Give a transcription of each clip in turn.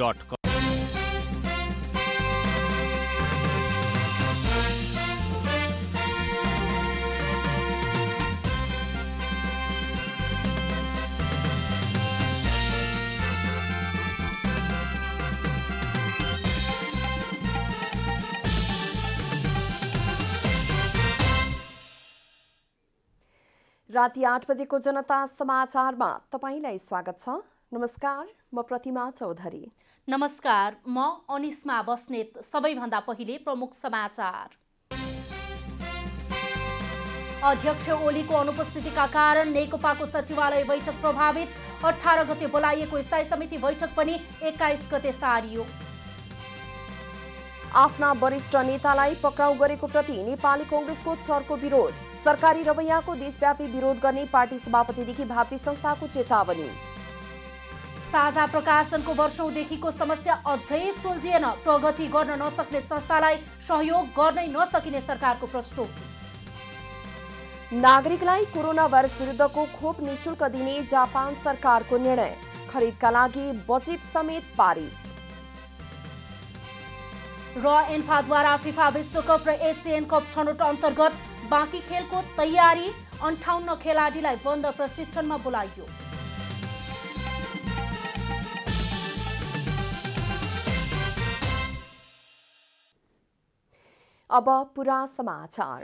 राति आठ बजेको जनता समाचारमा तपाईँलाई स्वागत छ नमस्कार म प्रतिमा चौधरी नमस्कार म अनिस्मा बस्नेत सबैभन्दा पहिले प्रमुख समाचार अध्यक्ष ओलीको अनुपस्थितिका कारण नेकपाको सचिवालय बैठक प्रभावित अठार गते बोलाइएको स्थायी समिति बैठक पनि एक्काइस गते सारियो आफ्ना वरिष्ठ नेतालाई पक्राउ गरेको प्रति नेपाली कङ्ग्रेसको चर्को विरोध सरकारी रवैयाको देशव्यापी विरोध गर्ने पार्टी सभापतिदेखि भातृ संस्थाको चेतावनी साझा प्रकाशनको वर्षौंदेखिको समस्या अझै सुल्झिएन प्रगति गर्न नसक्ने संस्थालाई सहयोग गर्नै नसकिने सरकारको प्रष्टो नागरिकलाई कोरोना भाइरस विरुद्धको खोप निशुल्क दिने जापान सरकारको निर्णय खरिदका लागि बजेट समेत पारित र एन्फाद्वारा फिफा विश्वकप र एसियन कप छनौट अन्तर्गत बाँकी खेलको तयारी अन्ठाउन्न खेलाडीलाई बन्द प्रशिक्षणमा बोलाइयो अब पुरा समाचार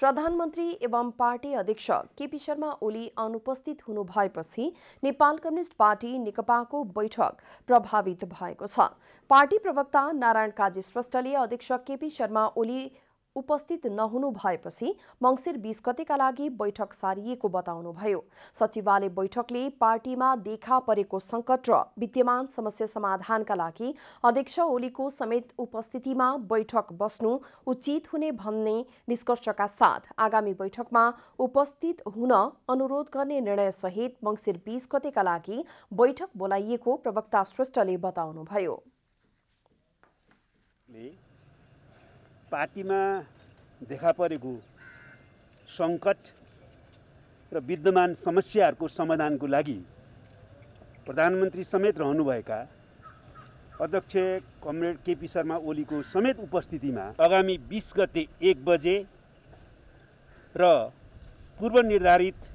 प्रधानमन्त्री एवं पार्टी अध्यक्ष केपी शर्मा ओली अनुपस्थित हुनु भएपछि नेपाल कम्युनिष्ट पार्टी नेकपाको बैठक प्रभावित भएको छ पार्टी प्रवक्ता नारायण काजी श्रेष्ठले अध्यक्ष केपी शर्मा ओली उपस्थित नहुनु भएपछि मङ्सिर बिस गतेका लागि बैठक सारिएको बताउनुभयो सचिवालय बैठकले पार्टीमा देखा परेको सङ्कट र विद्यमान समस्या समाधानका लागि अध्यक्ष ओलीको समेत उपस्थितिमा बैठक बस्नु उचित हुने भन्ने निष्कर्षका साथ आगामी बैठकमा उपस्थित हुन अनुरोध गर्ने निर्णयसहित मङ्सिर बिस गतेका लागि बैठक बोलाइएको प्रवक्ता श्रेष्ठले बताउनुभयो पार्टीमा देखा परेको सङ्कट र विद्यमान समस्याहरूको समाधानको लागि प्रधानमन्त्री समेत रहनुभएका अध्यक्ष कमरेड केपी शर्मा ओलीको समेत उपस्थितिमा आगामी बिस गते एक बजे र पूर्व निर्धारित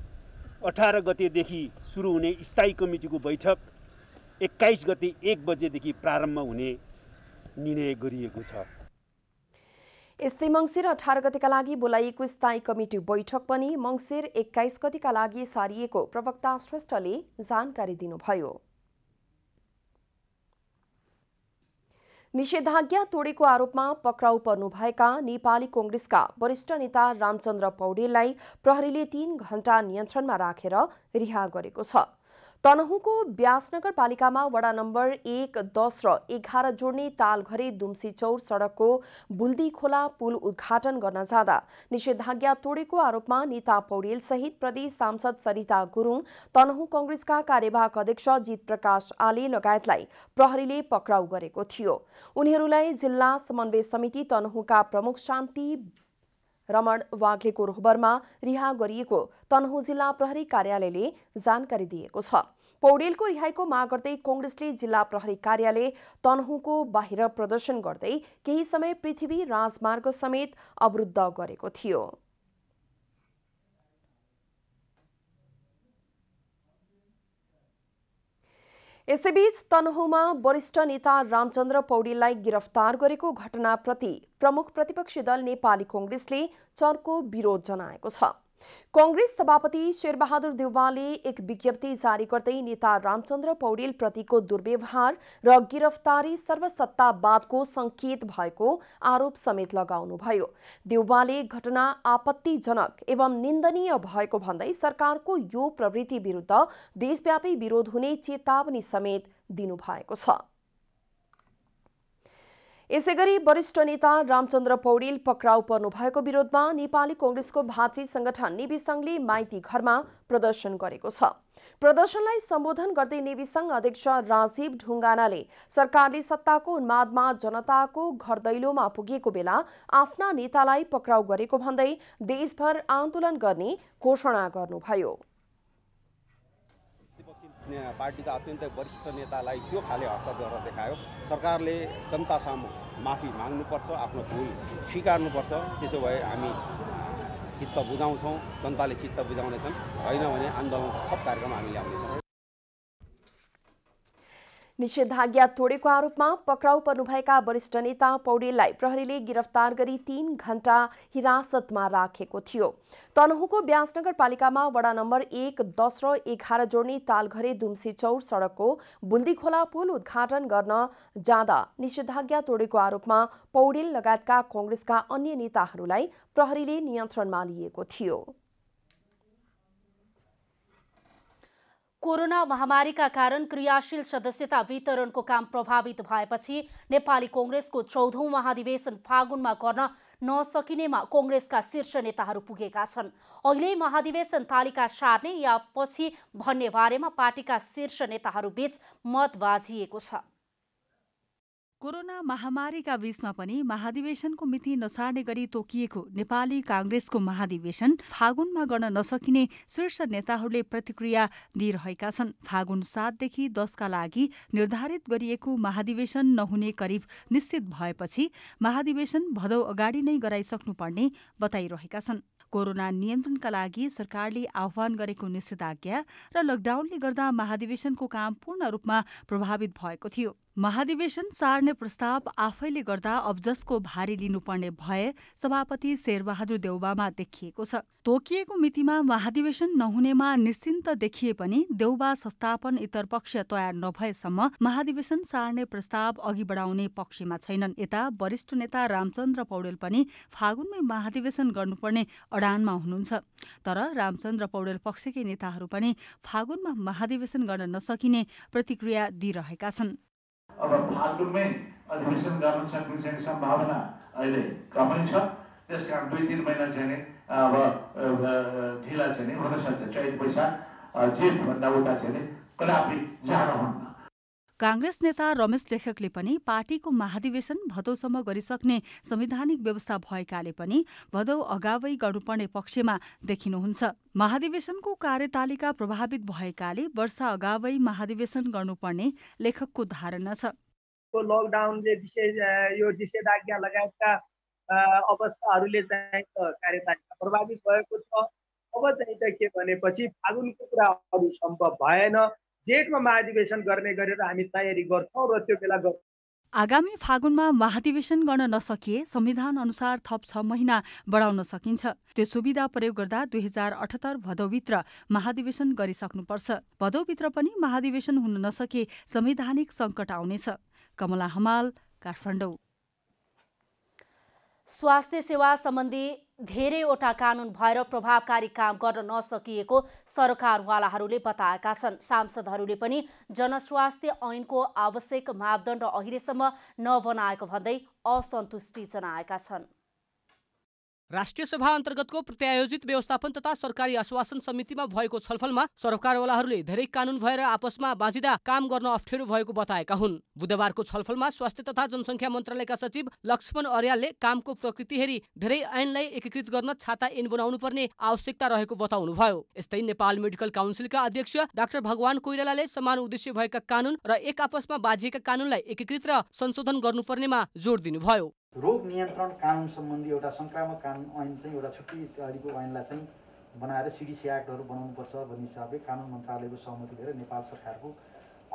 अठार गतेदेखि सुरु हुने स्थायी कमिटीको बैठक एक्काइस गते एक बजेदेखि प्रारम्भ हुने निर्णय गरिएको छ यस्तै मङ्सिर अठार गतिका लागि बोलाइएको स्थायी कमिटी बैठक पनि मङ्सिर एक्काइस गतिका लागि सारिएको प्रवक्ता श्रेष्ठले जानकारी दिनुभयो निषेधाज्ञा तोडेको आरोपमा पक्राउ पर्नुभएका नेपाली कंग्रेसका वरिष्ठ नेता रामचन्द्र पौडेललाई प्रहरीले तीन घण्टा नियन्त्रणमा राखेर रिहा गरेको छ तनहुको ब्यास पालिकामा वडा नम्बर एक दस र एघार जोड्ने तालघरे दुम्सी चौर सडकको बुल्दी खोला पुल उद्घाटन गर्न जाँदा निषेधाज्ञा तोडेको आरोपमा नेता पौडेल सहित प्रदेश सांसद सरिता गुरुङ तनहु कंग्रेसका कार्यवाहक अध्यक्ष जित प्रकाश आले लगायतलाई प्रहरीले पक्राउ गरेको थियो उनीहरूलाई जिल्ला समन्वय समिति तनहुका प्रमुख शान्ति रमण वाग्लेको रोहबरमा रिहा गरिएको तनहु जिल्ला प्रहरी कार्यालयले जानकारी दिएको छ पौडेलको रिहाईको माग गर्दै कङ्ग्रेसले जिल्ला प्रहरी कार्यालय तनहुको बाहिर प्रदर्शन गर्दै केही समय पृथ्वी राजमार्ग समेत अवरुद्ध गरेको थियो यसैबीच तनहुमा वरिष्ठ नेता रामचन्द्र पौडेललाई गिरफ्तार गरेको घटनाप्रति प्रमुख प्रतिपक्षी दल नेपाली कङ्ग्रेसले चर्को विरोध जनाएको छ कङ्ग्रेस सभापति शेरबहादुर देवालले एक विज्ञप्ति जारी गर्दै नेता रामचन्द्र पौडेलप्रतिको दुर्व्यवहार र गिरफ्तारी सर्वसत्तावादको संकेत भएको आरोप समेत लगाउनुभयो देउवाले घटना आपत्तिजनक एवं निन्दनीय भएको भन्दै सरकारको यो प्रवृत्ति विरुद्ध देशव्यापी विरोध हुने चेतावनी समेत दिनुभएको छ यसै गरी वरिष्ठ नेता रामचन्द्र पौडेल पक्राउ पर्नु भएको विरोधमा नेपाली कङ्ग्रेसको भातृ संगठन नेवी माइती घरमा प्रदर्शन गरेको छ प्रदर्शनलाई सम्बोधन गर्दै नेवी अध्यक्ष राजीव ढुङ्गानाले सरकारले सत्ताको उन्मादमा जनताको घर दैलोमा पुगेको बेला आफ्ना नेतालाई पक्राउ गरेको भन्दै देशभर आन्दोलन गर्ने घोषणा गर्नुभयो पार्टीका अत्यन्तै वरिष्ठ नेतालाई त्यो खाले हक गरेर देखायो सरकारले जनतासामु माफी माग्नुपर्छ आफ्नो भुल स्वीकार्नुपर्छ त्यसो भए हामी चित्त बुझाउँछौँ जनताले चित्त बुझाउनेछन् होइन भने आन्दोलनको थप कार्यक्रम हामी ल्याउनेछौँ निषेधाज्ञा तोडेको आरोपमा पक्राउ पर्नुभएका वरिष्ठ नेता पौडेललाई प्रहरीले गिरफ्तार गरी तीन घण्टा हिरासतमा राखेको थियो तनहुँको ब्यास नगरपालिकामा वडा नम्बर एक दस र एघार जोड्ने तालघरे दुम्सी चौर सडकको बुल्दी खोला पुल उद्घाटन गर्न जाँदा निषेधाज्ञा तोडेको आरोपमा पौडेल लगायतका कङ्ग्रेसका अन्य नेताहरूलाई प्रहरीले नियन्त्रणमा लिएको थियो कोरोना महामारीका कारण क्रियाशील सदस्यता वितरणको काम प्रभावित भएपछि नेपाली कङ्ग्रेसको चौधौँ महाधिवेशन फागुनमा गर्न नसकिनेमा कङ्ग्रेसका शीर्ष नेताहरू पुगेका छन् अहिले महाधिवेशन तालिका सार्ने या पछि भन्ने बारेमा पार्टीका शीर्ष नेताहरूबीच मत बाझिएको छ कोरोना महामारीका बीचमा पनि महाधिवेशनको मिति नसार्ने गरी तोकिएको नेपाली काङ्ग्रेसको महाधिवेशन फागुनमा गर्न नसकिने शीर्ष नेताहरूले प्रतिक्रिया दिइरहेका छन् फागुन सातदेखि दसका लागि निर्धारित गरिएको महाधिवेशन नहुने करिब निश्चित भएपछि महाधिवेशन भदौ अगाडि नै गराइसक्नुपर्ने बताइरहेका छन् कोरोना नियन्त्रणका लागि सरकारले आह्वान गरेको निषेधाज्ञा र लकडाउनले गर्दा महाधिवेशनको काम पूर्ण रूपमा प्रभावित भएको थियो महाधिवेशन सार्ने प्रस्ताव आफैले गर्दा अब्जसको भारी लिनुपर्ने भए सभापति शेरबहादुर देउबामा देखिएको छ तोकिएको मितिमा महाधिवेशन नहुनेमा निश्चिन्त देखिए पनि देउबा संस्थापन इतर पक्ष तयार नभएसम्म महाधिवेशन सार्ने प्रस्ताव अघि बढाउने पक्षमा छैनन् यता वरिष्ठ नेता रामचन्द्र पौडेल पनि फागुनमै महाधिवेशन गर्नुपर्ने अडानमा हुनुहुन्छ तर रामचन्द्र पौडेल पक्षकै नेताहरू पनि फागुनमा महाधिवेशन गर्न नसकिने प्रतिक्रिया दिइरहेका छन् अब फागुनमै अधिवेशन गर्न सक्ने चाहिँ सम्भावना अहिले कमै छ त्यस कारण दुई तिन महिना चाहिँ नि अब ढिला चाहिँ नि हुनसक्छ चैत पैसा जेठभन्दा उता चाहिँ नि कदापि जानुहुन्न काङ्ग्रेस नेता रमेश लेखकले पनि पार्टीको महाधिवेशन भदौसम्म गरिसक्ने संवैधानिक व्यवस्था भएकाले पनि भदौ अगावै गर्नुपर्ने पक्षमा देखिनुहुन्छ महाधिवेशनको कार्यतालिका प्रभावित भएकाले वर्षा अगावै महाधिवेशन गर्नुपर्ने लेखकको धारणा छ लकडाउनले विशेष यो निषेधाज्ञा लगायतका अवस्थाहरूले चाहिँ कार्यतालिका प्रभावित भएको छ अब चाहिँ त के भनेपछि फागुनको कुराहरू सम्भव भएन जेठमा महाधिवेशन गर्ने गरेर हामी तयारी गर्छौँ र त्यो बेला गर्छौँ आगामी फागुनमा महाधिवेशन गर्न नसकिए संविधान अनुसार थप छ महिना बढाउन सकिन्छ त्यो सुविधा प्रयोग गर्दा दुई हजार अठहत्तर भदौभित्र महाधिवेशन गरिसक्नुपर्छ भदौभित्र पनि महाधिवेशन हुन नसके संवैधानिक सङ्कट आउनेछ कमला हमाल काठमाडौँ स्वास्थ्य सेवा सम्बन्धी धेरैवटा कानुन भएर प्रभावकारी काम गर्न नसकिएको सरकारवालाहरूले बताएका छन् सांसदहरूले पनि जनस्वास्थ्य ऐनको आवश्यक मापदण्ड अहिलेसम्म नबनाएको भन्दै असन्तुष्टि जनाएका छन् राष्ट्रिय सभा अन्तर्गतको प्रत्यायोजित व्यवस्थापन तथा सरकारी आश्वासन समितिमा भएको छलफलमा सरकारवालाहरूले धेरै कानून भएर आपसमा बाँझिँदा काम गर्न अप्ठ्यारो भएको बताएका हुन् बुधबारको छलफलमा स्वास्थ्य तथा जनसङ्ख्या मन्त्रालयका सचिव लक्ष्मण अर्यालले कामको प्रकृति हेरी धेरै ऐनलाई एकीकृत गर्न छाता ऐन बनाउनु पर्ने आवश्यकता रहेको बताउनुभयो यस्तै नेपाल मेडिकल काउन्सिलका अध्यक्ष डाक्टर भगवान कोइरालाले समान उद्देश्य भएका कानून र एक आपसमा बाँझिएका कानूनलाई एकीकृत र संशोधन गर्नुपर्नेमा जोड दिनुभयो रोग नियन्त्रण कानुन सम्बन्धी एउटा सङ्क्रामक कानुन ऐन चाहिँ एउटा छुट्टी अगाडिको ऐनलाई चाहिँ बनाएर सिडिसी एक्टहरू बनाउनुपर्छ भन्ने हिसाबले कानुन मन्त्रालयको सहमति लिएर नेपाल सरकारको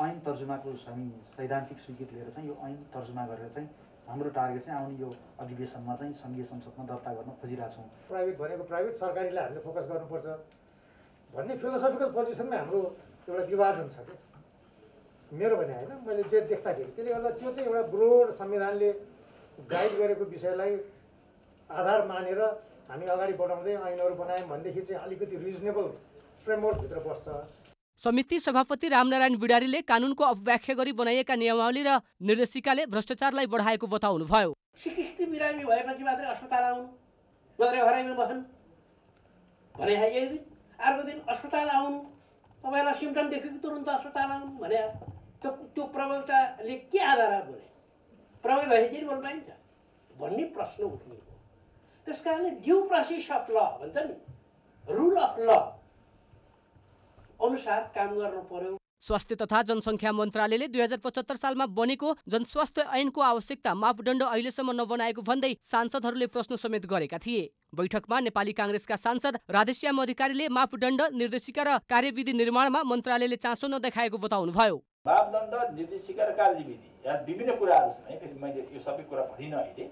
ऐन तर्जुमाको हामी सैद्धान्तिक स्वीकृति लिएर चाहिँ यो ऐन तर्जुमा गरेर चाहिँ हाम्रो टार्गेट चाहिँ आउने यो अधिवेशनमा चाहिँ सङ्घीय संसदमा दर्ता गर्न खोजिरहेको छौँ प्राइभेट भनेको प्राइभेट सरकारीलाई हामीले फोकस गर्नुपर्छ भन्ने फिलोसफिकल पोजिसनमै हाम्रो एउटा विभाजन छ क्या मेरो भने होइन मैले जे देख्दाखेरि त्यसले गर्दा त्यो चाहिँ एउटा ब्रोड संविधानले गाइड गरेको विषयलाई आधार मानेर हामी अगाडि बढाउँदै ऐनहरू बनायौँ भनेदेखि चाहिँ अलिकति रिजनेबल फ्रेमवर्कभित्र बस्छ समिति सभापति रामनारायण बिडारीले कानुनको अपव्याख्या गरी बनाइएका नियमावली र निर्देशिकाले भ्रष्टाचारलाई बढाएको बताउनुभयो सिकिस्ती बिरामी भएपछि मात्रै अस्पताल आउनु नत्र घरैमा बस्नु भने अर्को दिन अस्पताल आउनु तपाईँलाई सिम्टम देखेको तुरन्त अस्पताल आउनु भने त्यो त्यो प्रबलताले के आधार बोले प्रवेश लहेजी बोल्दैन त भन्ने प्रश्न उठ्ने हो त्यस कारणले ड्यु प्रोसेस अफ ल भन्छ नि रुल अफ ल अनुसार काम गर्नु पर्यो स्वास्थ्य तथा जनसङ्ख्या मन्त्रालयले दुई हजार पचहत्तर सालमा बनेको जनस्वास्थ्य ऐनको आवश्यकता मापदण्ड अहिलेसम्म नबनाएको भन्दै सांसदहरूले प्रश्न समेत गरेका थिए बैठकमा नेपाली काङ्ग्रेसका सांसद राधेश्याम अधिकारीले मापदण्ड निर्देशिका र कार्यविधि निर्माणमा मन्त्रालयले चासो नदेखाएको बताउनुभयो मापदण्ड निर्देशिका र कार्यविधि या विभिन्न कुराहरू छन् है फेरि मैले यो सबै कुरा भनिनँ अहिले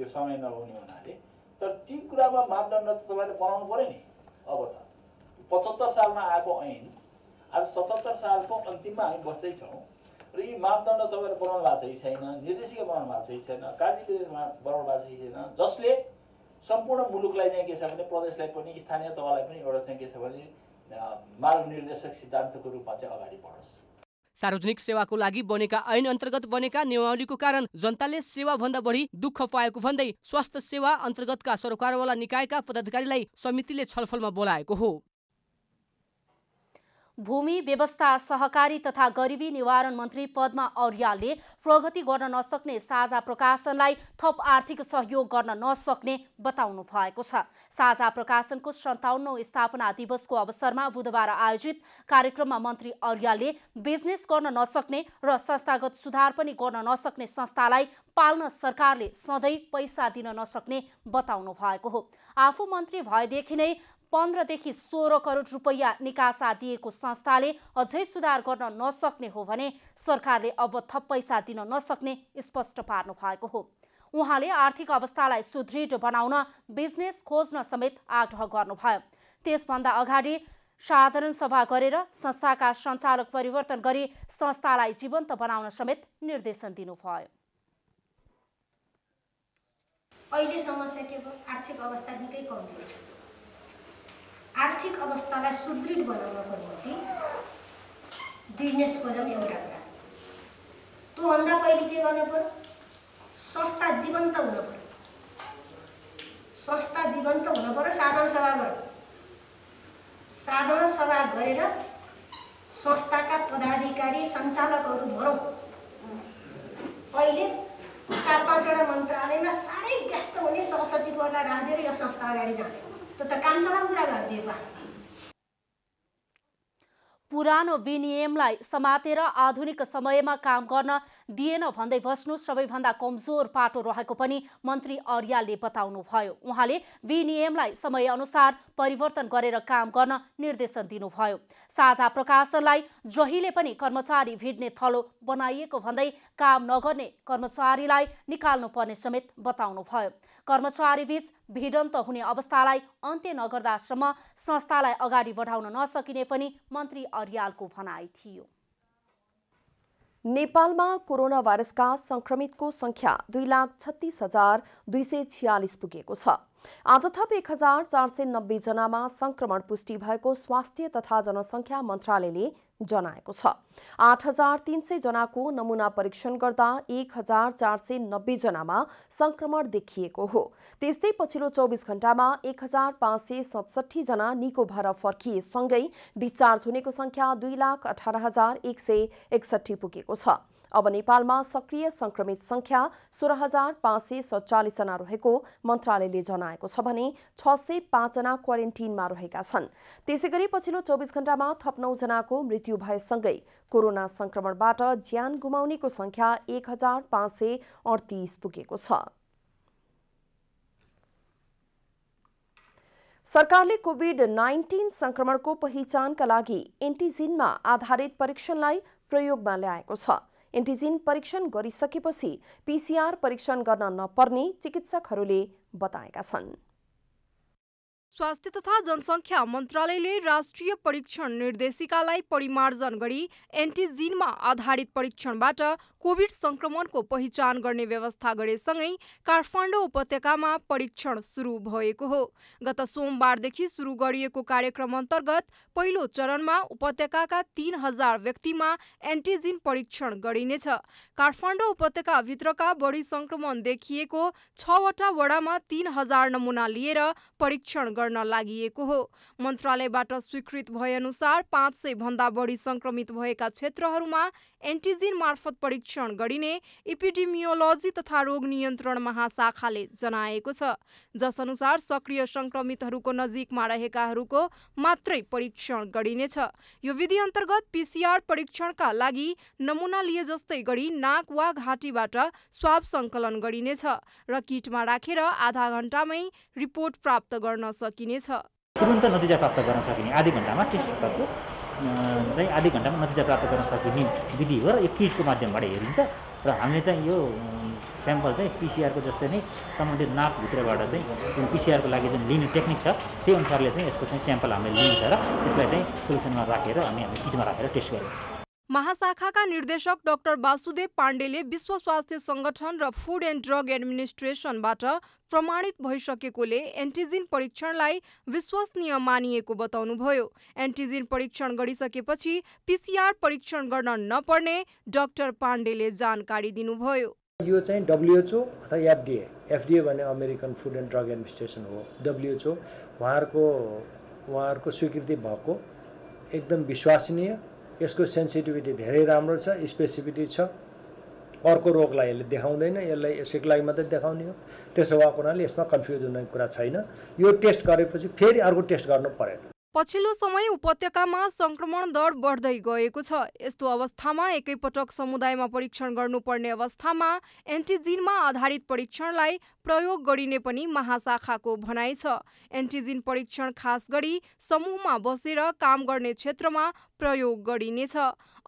यो समय नहुने हुनाले तर ती कुरामा मापदण्ड त तपाईँले बनाउनु पऱ्यो नि अब त पचहत्तर सालमा आएको ऐन आज सतहत्तर सालको अन्तिममा हामी बस्दैछौँ र यी मापदण्ड तपाईँले बनाउनु भएको छ कि छैन निर्देशिका बनाउनु भएको छ कि छैन कार्यविधिमा बनाउनु भएको छ कि छैन जसले सम्पूर्ण मुलुकलाई चाहिँ के छ भने प्रदेशलाई पनि स्थानीय तहलाई पनि एउटा चाहिँ के छ भने मार्ग निर्देशक सिद्धान्तको रूपमा चाहिँ अगाडि बढोस् सार्वजनिक सेवाको लागि बनेका ऐन अन्तर्गत बनेका नियमावलीको कारण जनताले सेवाभन्दा बढी दुःख पाएको भन्दै स्वास्थ्य सेवा अन्तर्गतका सरकारवाला निकायका पदाधिकारीलाई समितिले छलफलमा बोलाएको हो भूमि व्यवस्था सहकारी तथा गरिबी निवारण मन्त्री पद्मा अर्यालले प्रगति गर्न नसक्ने साझा प्रकाशनलाई थप आर्थिक सहयोग गर्न नसक्ने बताउनु भएको छ साझा प्रकाशनको सन्ताउन्नौ स्थापना दिवसको अवसरमा बुधबार आयोजित कार्यक्रममा मन्त्री अर्यालले बिजनेस गर्न नसक्ने र संस्थागत सुधार पनि गर्न नसक्ने संस्थालाई पाल्न सरकारले सधैँ पैसा दिन नसक्ने बताउनु भएको हो आफू मन्त्री भएदेखि नै पन्ध्रदेखि सोह्र करोड रुपैयाँ निकासा दिएको संस्थाले अझै सुधार गर्न नसक्ने हो भने सरकारले अब थप पैसा दिन नसक्ने स्पष्ट पार्नु भएको हो उहाँले आर्थिक अवस्थालाई सुदृढ बनाउन बिजनेस खोज्न समेत आग्रह गर्नुभयो त्यसभन्दा अगाडि साधारण सभा गरेर संस्थाका सञ्चालक परिवर्तन गरी संस्थालाई जीवन्त बनाउन समेत निर्देशन दिनुभयो अहिलेसम्म चाहिँ आर्थिक अवस्था निकै कमजोर छ आर्थिक अवस्थालाई सुदृढ बनाउनको निम्ति बिजनेस खोजौँ एउटा कुरा त्योभन्दा पहिले के गर्नु पऱ्यो संस्था जीवन्त हुनु पर्यो संस्था जीवन्त हुनु पऱ्यो साधारण सभा गरौँ साधारण सभा गरेर संस्थाका पदाधिकारी सञ्चालकहरू भरौँ पहिले चार पाँचवटा मन्त्रालयमा साह्रै व्यस्त हुने सहसचिवहरूलाई राखेर यो संस्था अगाडि जाने पुरानो विनियमलाई समातेर आधुनिक समयमा काम गर्न दिएन भन्दै बस्नु सबैभन्दा कमजोर पाटो रहेको पनि मन्त्री अर्यालले बताउनुभयो उहाँले विनियमलाई समयअनुसार परिवर्तन गरेर काम गर्न निर्देशन दिनुभयो साझा प्रकाशनलाई जहिले पनि कर्मचारी भिड्ने थलो बनाइएको भन्दै काम नगर्ने कर्मचारीलाई निकाल्नुपर्ने समेत बताउनुभयो कर्मचारीबीच भिडन्त हुने अवस्थालाई अन्त्य नगर्दासम्म संस्थालाई अगाडि बढाउन नसकिने पनि मन्त्री अर्यालको भनाइ थियो नेपालमा कोरोना भाइरसका संक्रमितको संख्या दुई लाख छत्तिस हजार दुई सय छ्यालिस पुगेको छ आज थप एक हजार चार सय नब्बे जनामा संक्रमण पुष्टि भएको स्वास्थ्य तथा जनसङ्ख्या मन्त्रालयले जनाएको छ आठ हजार तिन सय जनाको नमूना परीक्षण गर्दा एक हजार चार सय नब्बे जनामा संक्रमण देखिएको हो त्यस्तै पछिल्लो चौबिस घण्टामा एक हजार पाँच सय सतसट्ठी जना निको भएर फर्किएसँगै डिस्चार्ज हुनेको संख्या दुई लाख अठार हजार एक सय एकसठी पुगेको छ अब नेपालमा सक्रिय संक्रमित संख्या सोह्र हजार पाँच सय सत्तालिसजना रहेको मन्त्रालयले जनाएको छ भने छ सय पाँचजना क्वारेन्टिनमा रहेका छन् त्यसै गरी पछिल्लो चौबिस घण्टामा थप जनाको मृत्यु भएसँगै कोरोना संक्रमणबाट ज्यान गुमाउनेको संख्या एक हजार पाँच सय अडतिस पुगेको छ सरकारले कोभिड नाइन्टिन संक्रमणको पहिचानका लागि एन्टिजिनमा आधारित परीक्षणलाई प्रयोगमा ल्याएको छ एन्टिजिन परीक्षण गरिसकेपछि पीसीआर परीक्षण गर्न नपर्ने चिकित्सकहरूले बताएका छन् स्वास्थ्य तथा जनसङ्ख्या मन्त्रालयले राष्ट्रिय परीक्षण निर्देशिकालाई परिमार्जन गरी एन्टिजिनमा आधारित परीक्षणबाट कोभिड सङ्क्रमणको पहिचान गर्ने व्यवस्था गरेसँगै काठमाडौँ उपत्यकामा परीक्षण सुरु भएको हो गत सोमबारदेखि सुरु गरिएको कार्यक्रम अन्तर्गत पहिलो चरणमा उपत्यकाका तीन हजार व्यक्तिमा एन्टिजिन परीक्षण गरिनेछ काठमाडौँ उपत्यकाभित्रका बढी सङ्क्रमण देखिएको छवटा वडामा तीन हजार नमुना लिएर परीक्षण गर्ने गर्न लागि हो मन्त्रालयबाट स्वीकृत भएअनुसार पाँच सय भन्दा बढी संक्रमित भएका क्षेत्रहरूमा एन्टिजिन मार्फत परीक्षण गरिने इपिडिमियोलोजी तथा रोग नियन्त्रण महाशाखाले जनाएको छ जसअनुसार सक्रिय संक्रमितहरूको नजिकमा रहेकाहरूको मात्रै परीक्षण गरिनेछ यो विधि अन्तर्गत पिसिआर परीक्षणका लागि नमुना लिए जस्तै गरी नाक वा घाँटीबाट स्वाब सङ्कलन गरिनेछ र किटमा राखेर आधा घण्टामै रिपोर्ट प्राप्त गर्न सकिन्छ सकिनेछ तुरन्त नतिजा प्राप्त गर्न सकिने आधी घन्टामा टेस्ट चाहिँ आधी घन्टामा नतिजा प्राप्त गर्न सकिने विधि हो र यो किटको माध्यमबाट हेरिन्छ र हामीले चाहिँ यो स्याम्पल चाहिँ पिसिआरको जस्तै नै सम्बन्धित नापभित्रबाट चाहिँ जुन पिसिआरको लागि जुन लिने टेक्निक छ त्यही अनुसारले चाहिँ यसको चाहिँ स्याम्पल हामीले लिन्छ र त्यसलाई चाहिँ सोल्युसनमा राखेर अनि हामी किटमा राखेर टेस्ट गर्छौँ महाशाखाका निर्देशक डाक्टर वासुदेव पाण्डेले विश्व स्वास्थ्य सङ्गठन र फुड एन्ड ड्रग एडमिनिस्ट्रेसनबाट प्रमाणित भइसकेकोले एन्टिजिन परीक्षणलाई विश्वसनीय मानिएको बताउनुभयो एन्टिजिन परीक्षण गरिसकेपछि पिसिआर परीक्षण गर्न नपर्ने डाक्टर पाण्डेले जानकारी दिनुभयो यो चाहिँ डब्लुएचओ अथवा एफडिए एफडिए भने American food and drug administration हो डब्लुएचओ उहाँहरूको उहाँहरूको स्वीकृति भएको एकदम विश्वसनीय यसको सेन्सिटिभिटी धेरै राम्रो छ स्पेसिफिटी छ अर्को रोगलाई यसले देखाउँदैन यसलाई यसैको लागि मात्रै देखाउने हो त्यसो भएको हुनाले यसमा कन्फ्युज हुने कुरा छैन यो टेस्ट गरेपछि फेरि अर्को टेस्ट गर्नु परेन पछिल्लो समय उपत्यकामा सङ्क्रमण दर बढ्दै गएको छ यस्तो अवस्थामा एकैपटक समुदायमा परीक्षण गर्नुपर्ने अवस्थामा एन्टिजिनमा आधारित परीक्षणलाई प्रयोग गरिने पनि महाशाखाको भनाइ छ एन्टिजिन परीक्षण खास गरी समूहमा बसेर काम गर्ने क्षेत्रमा प्रयोग गरिनेछ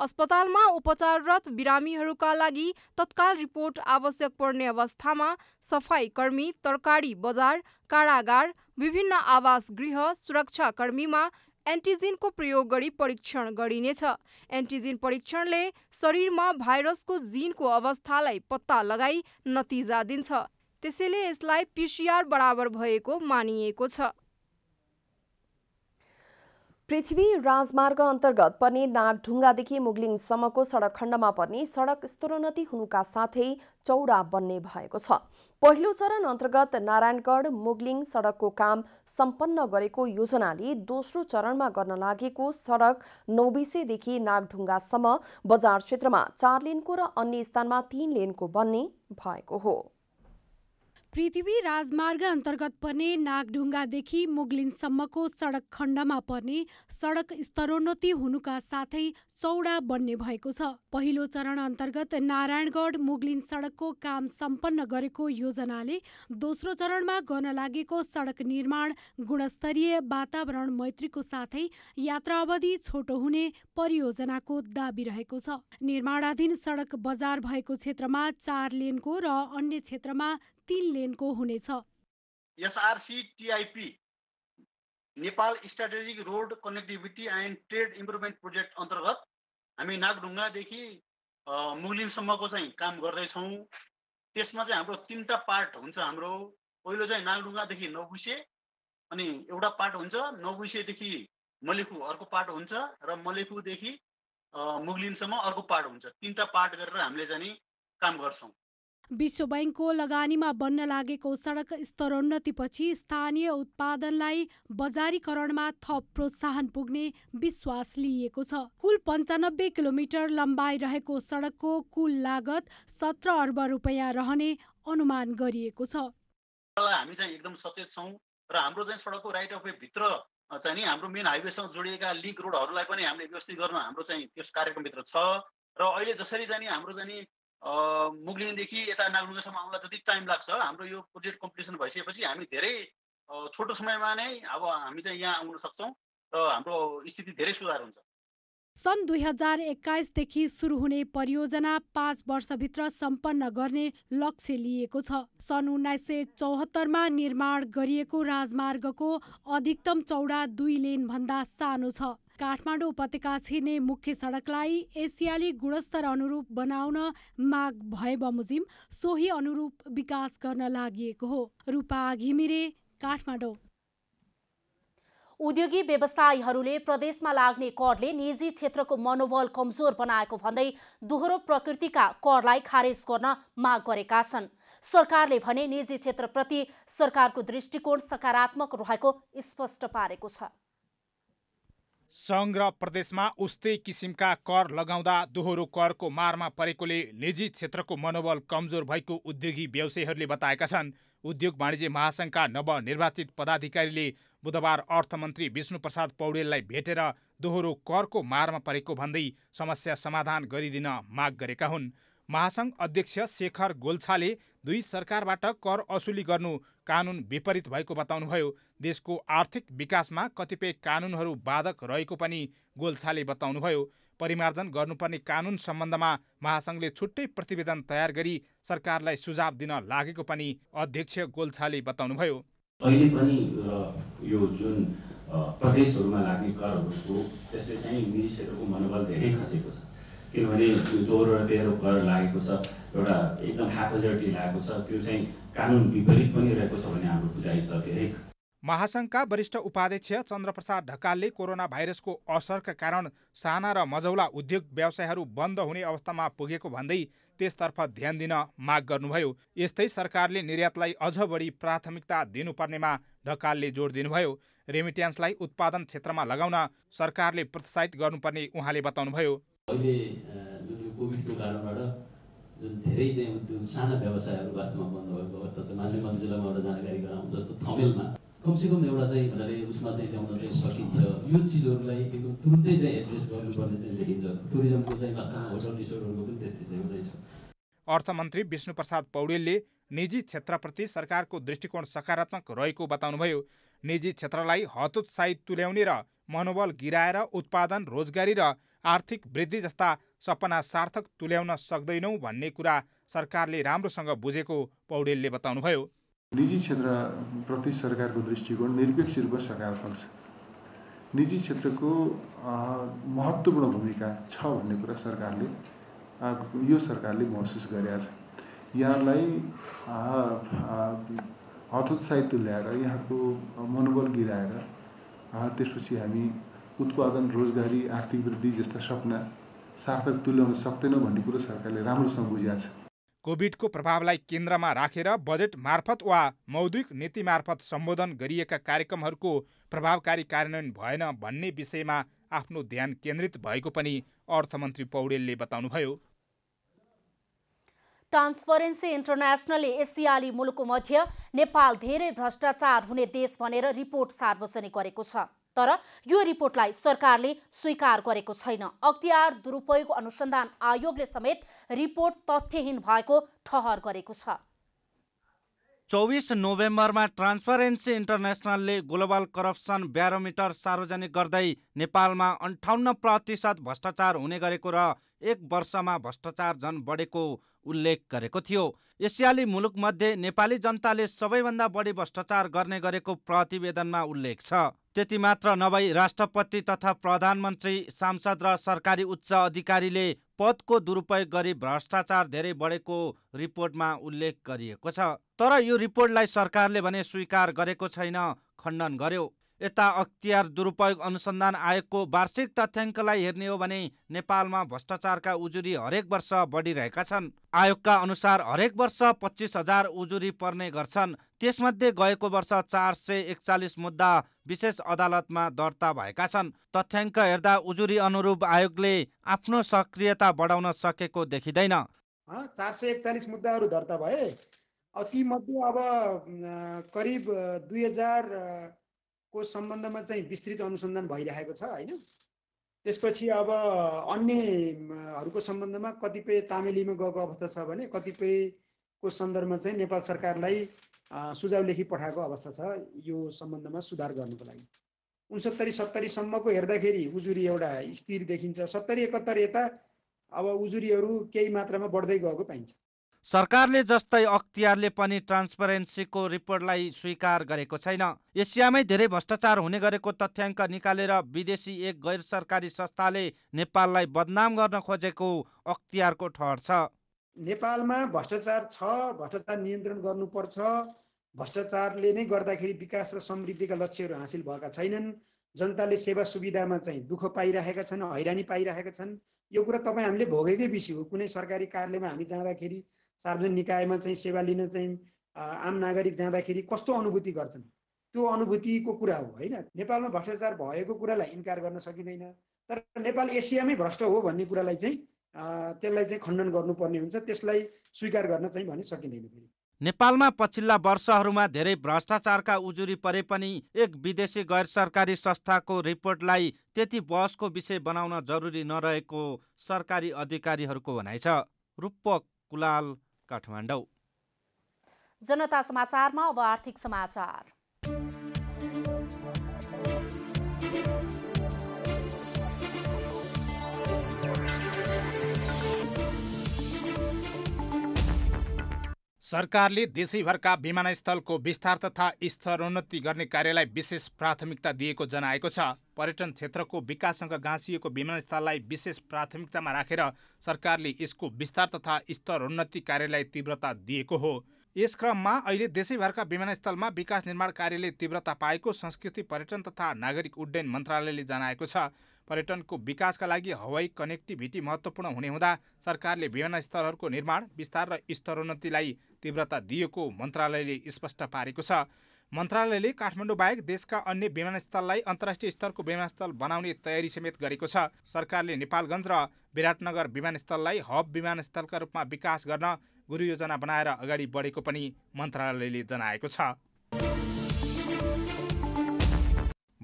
अस्पतालमा उपचाररत बिरामीहरूका लागि तत्काल रिपोर्ट आवश्यक पर्ने अवस्थामा सफाइकर्मी तरकारी बजार कारागार विभिन्न आवास गृह सुरक्षाकर्मीमा एन्टिजिनको प्रयोग गरी परीक्षण गरिनेछ एन्टिजिन परीक्षणले शरीरमा भाइरसको जिनको अवस्थालाई पत्ता लगाई नतिजा दिन्छ त्यसैले यसलाई पिसिआर बराबर भएको मानिएको छ पृथ्वी राजमार्ग अन्तर्गत पर्ने नागढुङ्गादेखि मुगलिङसम्मको सडक खण्डमा पर्ने सडक स्तरोन्नति हुनुका साथै चौडा बन्ने भएको छ पहिलो चरण अन्तर्गत नारायणगढ मुगलिङ सडकको काम सम्पन्न गरेको योजनाले दोस्रो चरणमा गर्न लागेको सडक नौबिसेदेखि नागढुङ्गासम्म बजार क्षेत्रमा चार लेनको र अन्य स्थानमा तीन लेनको बन्ने भएको हो पृथ्वी राजमार्ग अन्तर्गत पर्ने नागढुङ्गादेखि मुगलिनसम्मको सडक खण्डमा पर्ने सडक स्तरोन्नति हुनुका साथै चौडा बन्ने भएको छ पहिलो चरण अन्तर्गत नारायणगढ मुग्लिन सडकको काम सम्पन्न गरेको योजनाले दोस्रो चरणमा गर्न लागेको सडक निर्माण गुणस्तरीय वातावरण मैत्रीको साथै यात्रा अवधि छोटो हुने परियोजनाको दावी रहेको छ निर्माणाधीन सडक बजार भएको क्षेत्रमा चार लेनको र अन्य क्षेत्रमा तीन लेनको हुनेछ SRC TIP Nepal strategic road connectivity and trade improvement project अन्तर्गत हामी नागढुङ्गादेखि मुगलिनसम्मको चाहिँ काम गर्दैछौँ त्यसमा चाहिँ हाम्रो तिनवटा पार्ट हुन्छ हाम्रो पहिलो चाहिँ नागढुङ्गादेखि नौबुसे अनि एउटा पार्ट हुन्छ नौबुसेदेखि मलेखु अर्को पार्ट हुन्छ र मलेखुदेखि मुगलिनसम्म अर्को पार्ट हुन्छ तिनवटा पार्ट गरेर हामीले चाहिँ काम गर्छौँ विश्व ब्याङ्कको लगानीमा बन्न लागेको सडक स्तरोन्नतिपछि स्थानीय उत्पादनलाई बजारीकरणमा थप प्रोत्साहन पुग्ने विश्वास लिइएको छ कुल पन्चानब्बे किलोमिटर लम्बाइ रहेको सडकको कुल लागत सत्र अर्ब रुपियाँ रहने अनुमान गरिएको छ हामी चाहिँ एकदम सचेत छौँ र हाम्रो चाहिँ सडकको राइट अफ वे भित्र चाहिँ नि हाम्रो मेन हाइवेसँग जोडिएका लिङ्क रोडहरूलाई पनि हामीले व्यवस्थित गर्न हाम्रो चाहिँ त्यस कार्यक्रमभित्र छ र अहिले जसरी चाहिँ हाम्रो चाहिँ मुगलिङदेखि यता नागरिकसम्म आउनलाई जति टाइम लाग्छ हाम्रो यो प्रोजेक्ट कम्प्लिसन भइसकेपछि हामी धेरै छोटो समयमा नै अब हामी चाहिँ यहाँ आउन सक्छौँ र हाम्रो स्थिति धेरै सुधार हुन्छ सन् दुई हजार एक्काइसदेखि सुरु हुने परियोजना पाँच वर्षभित्र सम्पन्न गर्ने लक्ष्य लिएको छ सन् उन्नाइस सय चौहत्तरमा निर्माण गरिएको राजमार्गको अधिकतम चौडा दुई लेनभन्दा सानो छ काठमाडौँ उपत्यका छिर्ने मुख्य सडकलाई एसियाली गुणस्तर अनुरूप बनाउन माग भए बमोजिम सोही अनुरूप विकास गर्न लागि हो रूपा घिमिरे काठमाडौँ उद्योगी व्यवसायीहरूले प्रदेशमा लाग्ने करले निजी क्षेत्रको मनोबल कमजोर बनाएको भन्दै दोहोरो प्रकृतिका करलाई खारेज गर्न माग गरेका छन् सरकारले भने निजी क्षेत्रप्रति सरकारको दृष्टिकोण सकारात्मक रहेको स्पष्ट पारेको छ सङ्घ र प्रदेशमा उस्तै किसिमका कर लगाउँदा दोहोरो करको मारमा परेकोले निजी क्षेत्रको मनोबल कमजोर भएको उद्योगी व्यवसायीहरूले बताएका छन् उद्योग वाणिज्य महासङ्घका नवनिर्वाचित पदाधिकारीले बुधबार अर्थमन्त्री विष्णुप्रसाद पौडेललाई भेटेर दोहोरो करको मारमा परेको भन्दै समस्या समाधान गरिदिन माग गरेका हुन् महासङ्घ अध्यक्ष शेखर गोल्छाले दुई सरकारबाट कर असुली गर्नु कानुन विपरीत भएको बताउनुभयो देशको आर्थिक विकासमा कतिपय कानुनहरू बाधक रहेको पनि गोल्छाले बताउनुभयो परिमार्जन गर्नुपर्ने कानुन सम्बन्धमा महासङ्घले छुट्टै प्रतिवेदन तयार गरी सरकारलाई सुझाव दिन लागेको पनि अध्यक्ष गोल्छाले बताउनुभयो अहिले पनि यो जुन प्रदेशहरूमा लाग्ने करहरूको त्यसले चाहिँ निजी क्षेत्रको मनोबल धेरै खसेको छ किनभने त्यो दोहोरो र तेह्रो कर लागेको छ एउटा एकदम हापोजर्टी लागेको छ त्यो चाहिँ कानुन विपरीत पनि रहेको छ भन्ने हाम्रो बुझाइ छ धेरै महासङ्घका वरिष्ठ उपाध्यक्ष चन्द्रप्रसाद ढकालले कोरोना भाइरसको असरका कारण साना र मझौला उद्योग व्यवसायहरू बन्द हुने अवस्थामा पुगेको भन्दै त्यसतर्फ ध्यान दिन माग गर्नुभयो यस्तै सरकारले निर्यातलाई अझ बढी प्राथमिकता दिनुपर्नेमा ढकालले जोड दिनुभयो रेमिट्यान्सलाई उत्पादन क्षेत्रमा लगाउन सरकारले प्रोत्साहित गर्नुपर्ने उहाँले बताउनुभयो अहिले कोभिडको कारणबाट जुन धेरै चाहिँ त्यो साना व्यवसायहरू वास्तवमा बन्द भएको अवस्था छ माध्यम जिल्लामा एउटा जानकारी गराउँ जस्तो थमेलमा कमसेकम एउटा चाहिँ मजाले उसमा चाहिँ ल्याउन चाहिँ सकिन्छ यो चिजहरूलाई एकदम तुरुन्तै चाहिँ एड्रेस गर्नुपर्ने चाहिँ देखिन्छ टुरिज्मको चाहिँ वास्तवमा होटल रिसोर्टहरूको पनि त्यस्तै चाहिँ हुँदैछ अर्थमन्त्री विष्णुप्रसाद पौडेलले निजी क्षेत्रप्रति सरकारको दृष्टिकोण सकारात्मक रहेको बताउनुभयो निजी क्षेत्रलाई हतोत्साहित तुल्याउने र मनोबल गिराएर उत्पादन रोजगारी र आर्थिक वृद्धि जस्ता सपना सार्थक तुल्याउन सक्दैनौँ भन्ने कुरा सरकारले राम्रोसँग बुझेको पौडेलले बताउनुभयो निजी क्षेत्रप्रति सरकारको दृष्टिकोण निरपेक्ष रूपमा सकारात्मक छ निजी क्षेत्रको महत्त्वपूर्ण भूमिका छ भन्ने कुरा सरकारले यो सरकारले महसुस गरेका छ यहाँलाई हतोत्साहित तुल्याएर यहाँको मनोबल गिराएर त्यसपछि हामी उत्पादन रोजगारी आर्थिक वृद्धि जस्ता सपना सार्थक तुल्याउन सक्दैनौँ भन्ने कुरो सरकारले राम्रोसँग बुझिया छ कोभिडको प्रभावलाई केन्द्रमा राखेर बजेट मार्फत वा मौद्रिक नीति मार्फत सम्बोधन गरिएका कार्यक्रमहरूको प्रभावकारी कार्यान्वयन भएन भन्ने विषयमा आफ्नो ध्यान केन्द्रित भएको पनि अर्थमन्त्री पौडेलले बताउनुभयो ट्रान्सपरेन्सी इन्टरनेसनलले एसियाली मुलुकको मध्य नेपाल धेरै भ्रष्टाचार हुने देश भनेर रिपोर्ट सार्वजनिक गरेको छ तर यो रिपोर्टलाई सरकारले स्वीकार गरेको छैन अख्तियार दुरुपयोग अनुसन्धान आयोगले समेत रिपोर्ट तथ्यहीन भएको ठहर गरेको छ चौबिस नोभेम्बरमा ट्रान्सपरेन्सी इन्टरनेसनलले ग्लोबल करप्सन ब्यारोमिटर सार्वजनिक गर्दै नेपालमा अन्ठाउन्न प्रतिशत भ्रष्टाचार हुने गरेको र एक वर्षमा भ्रष्टाचार झन बढेको उल्लेख गरेको थियो एसियाली मुलुकमध्ये नेपाली जनताले सबैभन्दा बढी भ्रष्टाचार गर्ने गरेको प्रतिवेदनमा उल्लेख छ त्यति मात्र नभई राष्ट्रपति तथा प्रधानमन्त्री सांसद र सरकारी उच्च अधिकारीले पदको दुरुपयोग गरी भ्रष्टाचार धेरै बढेको रिपोर्टमा उल्लेख गरिएको छ तर यो रिपोर्टलाई सरकारले भने स्वीकार गरेको छैन खण्डन गर्यो यता अख्तियार दुरुपयोग अनुसन्धान आयोगको वार्षिक तथ्याङ्कलाई हेर्ने हो भने नेपालमा भ्रष्टाचारका उजुरी हरेक वर्ष बढिरहेका छन् आयोगका अनुसार हरेक वर्ष पच्चिस हजार उजुरी पर्ने गर्छन् त्यसमध्ये गएको वर्ष चार सय एकचालिस मुद्दा विशेष अदालतमा दर्ता भएका छन् तथ्याङ्क हेर्दा उजुरी अनुरूप आयोगले आफ्नो सक्रियता बढाउन सकेको देखिँदैन चार सय एकचालिस मुद्दाहरू दर्ता भए ती मध्ये अब करिब दुई हजार को सम्बन्धमा चाहिँ विस्तृत अनुसन्धान भइरहेको छ होइन त्यसपछि अब अन्यहरूको सम्बन्धमा कतिपय तामेलीमा गएको अवस्था छ भने कतिपयको सन्दर्भमा चाहिँ नेपाल सरकारलाई सुझाव लेखी पठाएको अवस्था छ यो सम्बन्धमा सुधार गर्नुको लागि उन्सत्तरी सत्तरीसम्मको हेर्दाखेरि उजुरी एउटा स्थिर देखिन्छ सत्तरी एकहत्तर यता अब उजुरीहरू केही मात्रामा बढ्दै गएको पाइन्छ सरकारले जस्तै अख्तियारले पनि ट्रान्सपरेन्सीको रिपोर्टलाई स्वीकार गरेको छैन एसियामै धेरै भ्रष्टाचार हुने गरेको तथ्याङ्क निकालेर विदेशी एक गैर सरकारी संस्थाले नेपाललाई बदनाम गर्न खोजेको अख्तियारको ठहर छ नेपालमा भ्रष्टाचार छ भ्रष्टाचार नियन्त्रण गर्नुपर्छ भ्रष्टाचारले नै गर्दाखेरि विकास र समृद्धिका लक्ष्यहरू हासिल भएका छैनन् जनताले सेवा सुविधामा चाहिँ दुःख पाइरहेका छन् हैरानी पाइरहेका छन् यो कुरा तपाईँ हामीले भोगेकै विषय हो कुनै सरकारी कार्यालयमा हामी जाँदाखेरि सार्वजनिक निकायमा चाहिँ सेवा लिन चाहिँ आम नागरिक जाँदाखेरि कस्तो अनुभूति गर्छन् त्यो अनुभूतिको कुरा हो होइन नेपालमा भ्रष्टाचार भएको कुरालाई इन्कार गर्न सकिँदैन तर नेपाल एसियामै भ्रष्ट हो भन्ने कुरालाई चाहिँ त्यसलाई चाहिँ खण्डन गर्नुपर्ने हुन्छ त्यसलाई स्वीकार गर्न चाहिँ भने सकिँदैन फेरि नेपालमा पछिल्ला वर्षहरूमा धेरै भ्रष्टाचारका उजुरी परे पनि एक विदेशी गैर सरकारी संस्थाको रिपोर्टलाई त्यति बहसको विषय बनाउन जरुरी नरहेको सरकारी अधिकारीहरूको भनाइ छ रूपक कुलाल काठमाडौँ जनता समाचारमा अब आर्थिक समाचार सरकारले देशैभरका विमानस्थलको विस्तार तथा स्तरोन्नति गर्ने कार्यलाई विशेष प्राथमिकता दिएको जनाएको छ पर्यटन क्षेत्रको विकाससँग गाँसिएको विमानस्थललाई विशेष प्राथमिकतामा राखेर रा सरकारले यसको विस्तार तथा स्तरोन्नति कार्यलाई तीव्रता दिएको हो यस क्रममा अहिले देशैभरका विमानस्थलमा विकास निर्माण कार्यले तीव्रता पाएको संस्कृति पर्यटन तथा नागरिक उड्डयन मन्त्रालयले जनाएको छ पर्यटनको विकासका लागि हवाई कनेक्टिभिटी महत्त्वपूर्ण हुने हुँदा सरकारले विमानस्थलहरूको निर्माण विस्तार र स्तरोन्नतिलाई तीव्रता दिएको मन्त्रालयले स्पष्ट पारेको छ मन्त्रालयले काठमाडौँ बाहेक देशका अन्य विमानस्थललाई अन्तर्राष्ट्रिय स्तरको विमानस्थल बनाउने तयारी समेत गरेको छ सरकारले नेपालगञ्ज र विराटनगर विमानस्थललाई हब विमानस्थलका रूपमा विकास गर्न गुरुयोजना बनाएर अगाडि बढेको पनि मन्त्रालयले जनाएको छ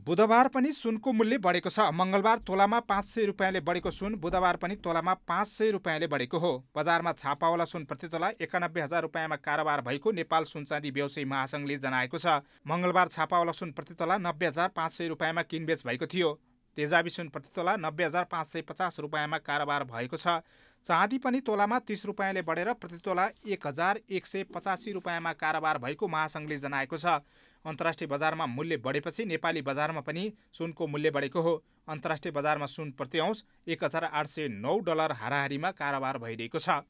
बुधबार पनि सुनको मूल्य बढेको छ मङ्गलबार तोलामा पाँच सय रुपियाँले बढेको सुन बुधबार पनि तोलामा पाँच सय रुपियाँले बढेको हो बजारमा छापावाला सुन प्रतितोला एकानब्बे हजार रुपियाँमा कारोबार भएको नेपाल सुन चाँदी व्यवसायी महासङ्घले जनाएको छ मङ्गलबार छापावाला सुन प्रतितोला नब्बे हजार पाँच सय रुपियाँमा किनबेच भएको थियो तेजाबी सुन प्रतितोला नब्बे हजार पाँच सय पचास रुपियाँमा कारोबार भएको छ चाँदी पनि तोलामा तिस रुपियाँले बढेर प्रतितोला एक हजार एक सय पचासी रुपियाँमा कारोबार भएको महासङ्घले जनाएको छ अन्तर्राष्ट्रिय बजारमा मूल्य बढेपछि नेपाली बजारमा पनि सुनको मूल्य बढेको हो अन्तर्राष्ट्रिय बजारमा सुन प्रति औँस एक हजार आठ सय नौ डलर हाराहारीमा कारोबार भइरहेको छ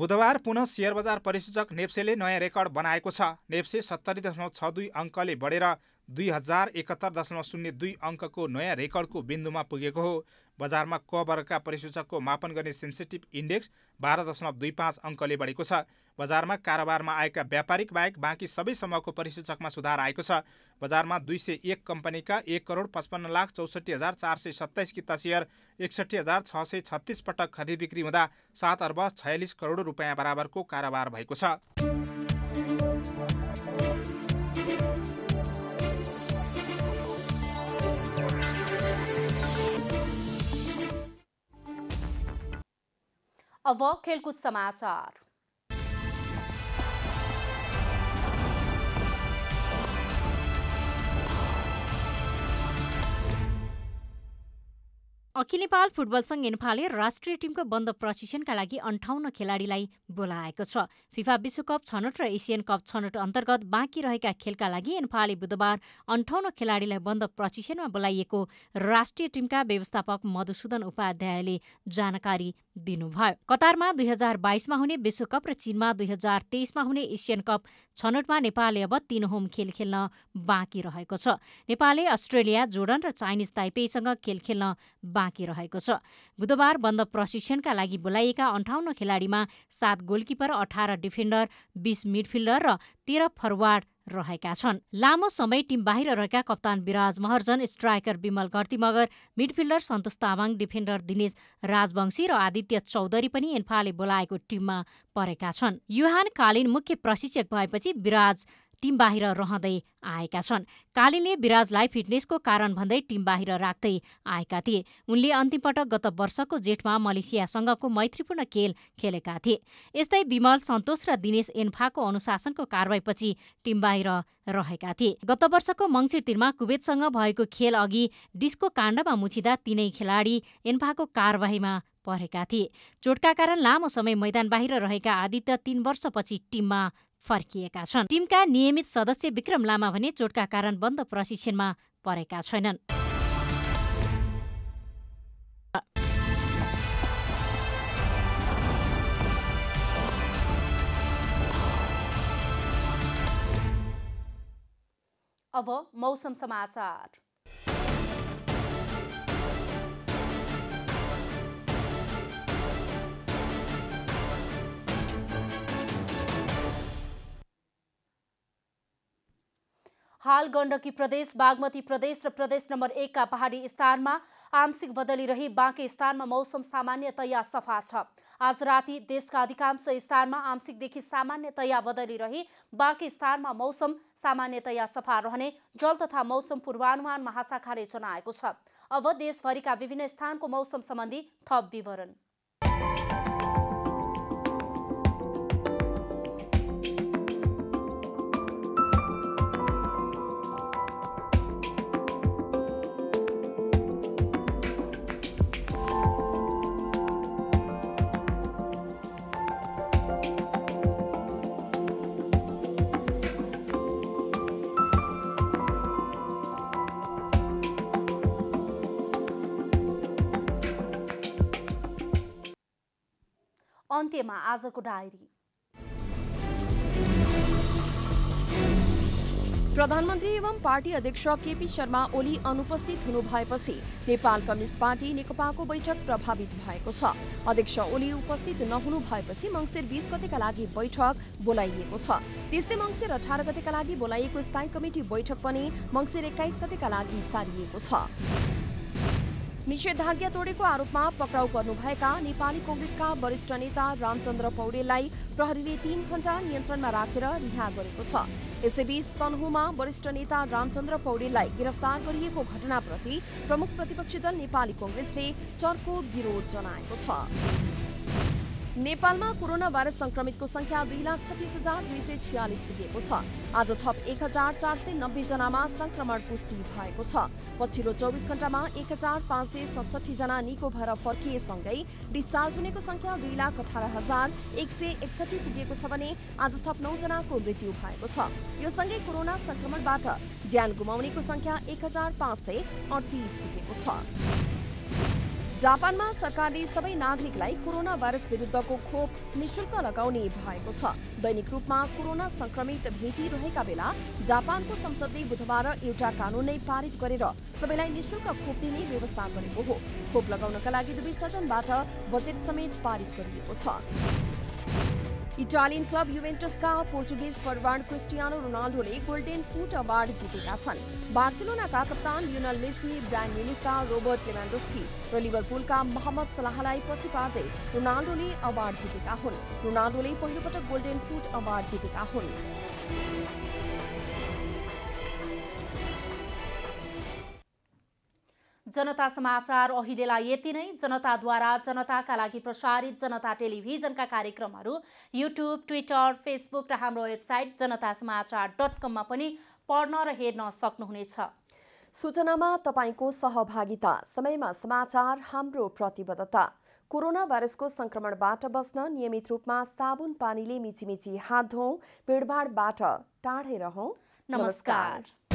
बुधबार पुनः सेयर बजार परिसूचक नेप्सेले नयाँ रेकर्ड बनाएको छ नेप्से सत्तरी दशमलव छ दुई अङ्कले बढेर दुई हजार एकहत्तर दशमलव शून्य दुई अङ्कको नयाँ रेकर्डको बिन्दुमा पुगेको हो बजारमा क वर्गका परिसूचकको मापन गर्ने सेन्सिटिभ इन्डेक्स बाह्र दशमलव दुई पाँच अङ्कले बढेको छ बजारमा कारोबारमा आएका व्यापारिक बाहेक बाँकी सबै समूहको परिसूचकमा सुधार आएको छ बजारमा दुई सय एक कम्पनीका एक करोड पचपन्न लाख चौसठी हजार चार सय सत्ताइस किता सेयर एकसट्ठी हजार छ सय छत्तिस पटक खरिद बिक्री हुँदा सात अर्ब छयालिस करोड रुपियाँ बराबरको कारोबार भएको छ अब खेलकुद समाचार अखिल नेपाल फुटबल सङ्घ एनफाले राष्ट्रिय टिमको बन्द प्रशिक्षणका लागि अन्ठाउन्न खेलाडीलाई बोलाएको छ फिफा विश्वकप छनौट र एसियन कप छनौट अन्तर्गत बाँकी रहेका खेलका लागि एन्फाले बुधबार अन्ठाउन्न खेलाडीलाई बन्द प्रशिक्षणमा बोलाइएको राष्ट्रिय टिमका व्यवस्थापक मधुसूदन उपाध्यायले जानकारी दिनुभयो कतारमा दुई हजार बाइसमा हुने विश्वकप र चीनमा दुई हजार तेइसमा हुने एसियन कप छनौटमा नेपालले अब तीन होम खेल खेल्न बाँकी रहेको छ नेपालले अस्ट्रेलिया जोर्डन र चाइनिज ताइपेसँग खेल खेल्न बाँकी रहेको छ बुधबार बन्द प्रशिक्षणका लागि बोलाइएका अन्ठाउन्न खेलाडीमा सात गोलकिपर अठार डिफेन्डर बिस मिडफिल्डर र तेह्र फरवार्ड रहेका छन् लामो समय टिम बाहिर रहेका कप्तान Biraj Maharjan striker Bimal Gharti Magar midfielder Santosh Tamang defender Dinesh Rajbanshi र आदित्य चौधरी पनि एन्फाले बोलाएको टिममा परेका छन् युहान कालीन मुख्य प्रशिक्षक भएपछि विराज टिम बाहिर रहँदै आएका छन् कालीले विराजलाई फिटनेसको कारण भन्दै टिम बाहिर राख्दै आएका थिए उनले अन्तिमपटक गत वर्षको जेठमा मलेसियासँगको मैत्रीपूर्ण खेल खेलेका थिए यस्तै विमल सन्तोष र दिनेश एन्फाको अनुशासनको कारवाहीपछि टिम बाहिर रहेका थिए गत वर्षको मङ्सिरतिरमा कुवेतसँग भएको खेल अघि डिस्को काण्डमा मुछिँदा तिनै खेलाडी एन्फाको कारवाहीमा परेका थिए चोटका कारण लामो समय मैदान बाहिर रहेका आदित्य तीन वर्षपछि टिममा फर्किएका छन् टिमका नियमित सदस्य विक्रम लामा भने चोटका कारण बन्द प्रशिक्षणमा परेका छैनन् अब मौसम समाचार हाल गण्डकी प्रदेश बागमती प्रदेश र प्रदेश नम्बर एकका पहाडी स्थानमा आंशिक बदली रही बाँकी स्थानमा मौसम सामान्यतया सफा छ आज राति देशका अधिकांश स्थानमा आंशिकदेखि सामान्यतया बदली रही बाँकी स्थानमा मौसम सामान्यतया सफा रहने जल तथा मौसम पूर्वानुमान महाशाखाले जनाएको छ अब देशभरिका विभिन्न स्थानको मौसम सम्बन्धी थप विवरण अन्त्यमा आजको डायरी प्रधानमन्त्री एवं पार्टी अध्यक्ष केपी शर्मा ओली अनुपस्थित हुनुभएपछि नेपाल कम्युनिस्ट पार्टी नेकपाको बैठक प्रभावित भएको छ अध्यक्ष ओली उपस्थित नहुनु भएपछि मङ्सिर बिस गतेका लागि बैठक बोलाइएको छ त्यस्तै मङ्सिर अठार गतेका लागि बोलाइएको स्थायी कमिटी बैठक पनि मङ्सिर एक्काइस गतेका लागि सारिएको छ निषेधाज्ञा तोडेको आरोपमा पक्राउ गर्नुभएका नेपाली कङ्ग्रेसका वरिष्ठ नेता रामचन्द्र पौडेललाई प्रहरीले तीन घण्टा नियन्त्रणमा राखेर रिहा गरेको छ यसैबीच तनहुमा वरिष्ठ नेता रामचन्द्र पौडेललाई गिरफ्तार गरिएको घटनाप्रति प्रमुख प्रतिपक्षी दल नेपाली कङ्ग्रेसले चर्को विरोध जनाएको छ नेपालमा कोरोना भाइरस संक्रमितको संख्या दुई लाख छत्तिस हजार दुई सय छ्यालिस पुगेको छ आज थप एक हजार चार सय नब्बे जनामा संक्रमण पुष्टि भएको छ पछिल्लो चौबिस घण्टामा एक हजार पाँच सय सतसठी जना निको भएर फर्किएसँगै डिस्चार्ज हुनेको संख्या दुई लाख अठार हजार एक सय एकसठी पुगेको छ भने आज थप नौ जनाको मृत्यु भएको छ यो सँगै कोरोना संक्रमणबाट ज्यान गुमाउनेको संख्या एक हजार पाँच सय अडतिस पुगेको छ जापानमा सरकारले सबै नागरिकलाई कोरोना भाइरस विरुद्धको खोप निशुल्क लगाउने भएको छ दैनिक रूपमा कोरोना संक्रमित भेटिरहेका बेला जापानको संसदले बुधबार एउटा कानून नै पारित गरेर सबैलाई निशुल्क खोप दिने व्यवस्था गरेको हो खोप लगाउनका लागि दुवै सदनबाट बजेट समेत पारित गरिएको छ इटालियन क्लब यूवेंटस का पोर्चुगीज फरवर्ड क्रिस्टियानो रोनाल्डो ने गोल्डन फूट अवार्ड जीते बार्सिलोना का कप्तान लियोनल मेसी ब्रांड म्यूनिक का रोबर्ट लेवेंडोस्की रिवरपुल का मोहम्मद सलाहलाई पार्दे रोनाल्डो ने अवार्ड जितेका हुन् रोनाल्डोले पहिलोपटक गोल्डन फूट अवार्ड जीते जनता समाचार अहिलेलाई यति नै जनताद्वारा जनताका लागि प्रसारित जनता टेलिभिजनका कार्यक्रमहरू युट्युब ट्विटर फेसबुक र हाम्रो वेबसाइट जनता समाचार डट कममा पनि पढ्न र हेर्न सक्नुहुनेछ सूचनामा तपाईँको सहभागिता समयमा समाचार हाम्रो प्रतिबद्धता कोरोना भाइरसको सङ्क्रमणबाट बस्न नियमित रूपमा साबुन पानीले मिचिमिची हात धोऊ भिडभाडबाट टाढे रह नमस्कार